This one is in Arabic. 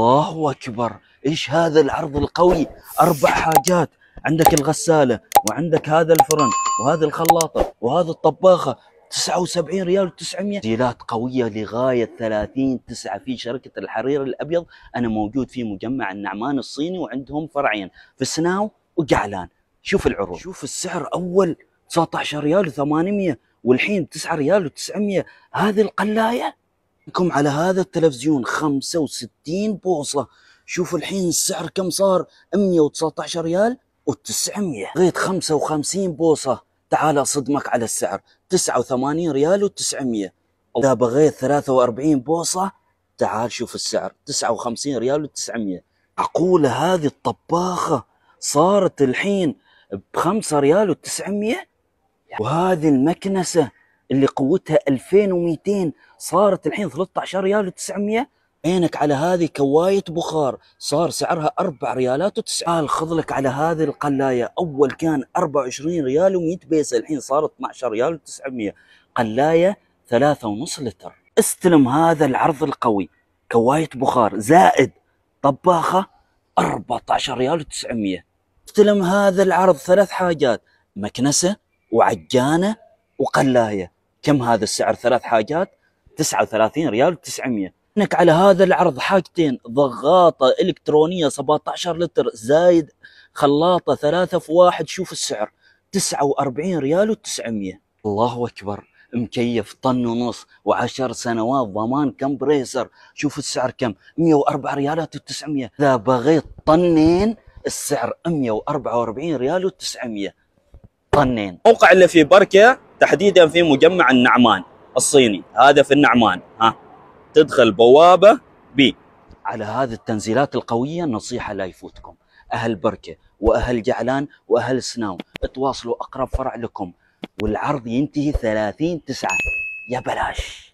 الله اكبر ايش هذا العرض القوي اربع حاجات عندك الغساله وعندك هذا الفرن وهذه الخلاطه وهذه الطباخه 79 ريال و900 تسجيلات قويه لغايه 30 9 في شركه الحرير الابيض انا موجود في مجمع النعمان الصيني وعندهم فرعين في سناو وقعلان شوف العروض شوف السعر اول 19 ريال و800 والحين 9 ريال و900 هذه القلايه لكم على هذا التلفزيون 65 بوصة شوفوا الحين السعر كم صار 119 ريال و900 غيت 55 بوصة تعال أصدمك على السعر 89 ريال و900 إذا بغيت 43 بوصة تعال شوف السعر 59 ريال و900 اقول هذه الطباخة صارت الحين ب 5 ريال و900 وهذه المكنسة اللي قوتها 2200 صارت الحين 13 ريال و900 عينك على هذه كواية بخار صار سعرها 4 ريالات و9 خذ لك على هذه القلاية أول كان 24 ريال و100 بيسة الحين صارت 12 ريال و900 قلاية 3.5 لتر استلم هذا العرض القوي كواية بخار زائد طباخة 14 ريال و900 استلم هذا العرض ثلاث حاجات مكنسة وعجانة وقلاية كم هذا السعر ثلاث حاجات 39 ريال و900 انك على هذا العرض حاجتين ضغاطه الكترونيه 17 لتر زايد خلاطه ثلاثه في واحد شوف السعر 49 ريال و900 الله اكبر مكيف طن ونص وعشر سنوات ضمان كمبريسر شوف السعر كم 104 ريالات و900 اذا بغيت طنين السعر 144 ريال و900 طنين موقع اللي في بركه تحديدا في مجمع النعمان الصيني هذا في النعمان ها تدخل بوابة بي على هذه التنزيلات القوية نصيحه لا يفوتكم أهل بركة وأهل جعلان وأهل سناو تواصلوا أقرب فرع لكم والعرض ينتهي 30 تسعة يا بلاش